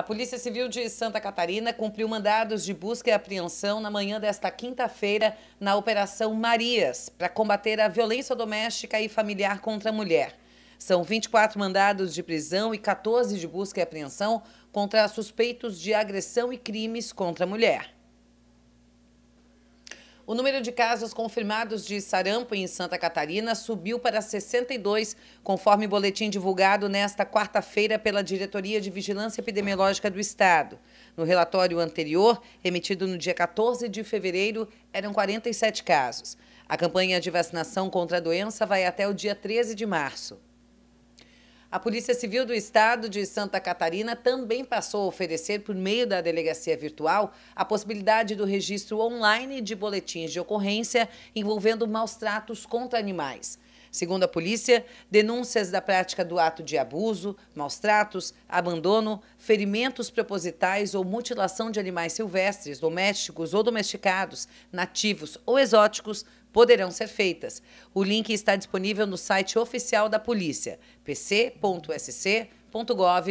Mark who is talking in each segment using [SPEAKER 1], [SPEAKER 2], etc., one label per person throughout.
[SPEAKER 1] A Polícia Civil de Santa Catarina cumpriu mandados de busca e apreensão na manhã desta quinta-feira na Operação Marias, para combater a violência doméstica e familiar contra a mulher. São 24 mandados de prisão e 14 de busca e apreensão contra suspeitos de agressão e crimes contra a mulher. O número de casos confirmados de sarampo em Santa Catarina subiu para 62, conforme boletim divulgado nesta quarta-feira pela Diretoria de Vigilância Epidemiológica do Estado. No relatório anterior, emitido no dia 14 de fevereiro, eram 47 casos. A campanha de vacinação contra a doença vai até o dia 13 de março. A Polícia Civil do Estado de Santa Catarina também passou a oferecer, por meio da delegacia virtual, a possibilidade do registro online de boletins de ocorrência envolvendo maus tratos contra animais. Segundo a polícia, denúncias da prática do ato de abuso, maus tratos, abandono, ferimentos propositais ou mutilação de animais silvestres, domésticos ou domesticados, nativos ou exóticos poderão ser feitas. O link está disponível no site oficial da polícia, pc.sc.gov.br.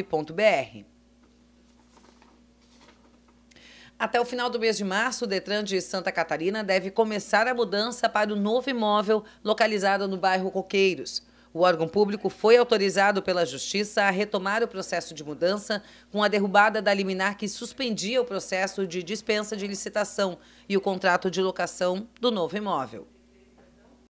[SPEAKER 1] Até o final do mês de março, o Detran de Santa Catarina deve começar a mudança para o novo imóvel localizado no bairro Coqueiros. O órgão público foi autorizado pela Justiça a retomar o processo de mudança com a derrubada da liminar que suspendia o processo de dispensa de licitação e o contrato de locação do novo imóvel.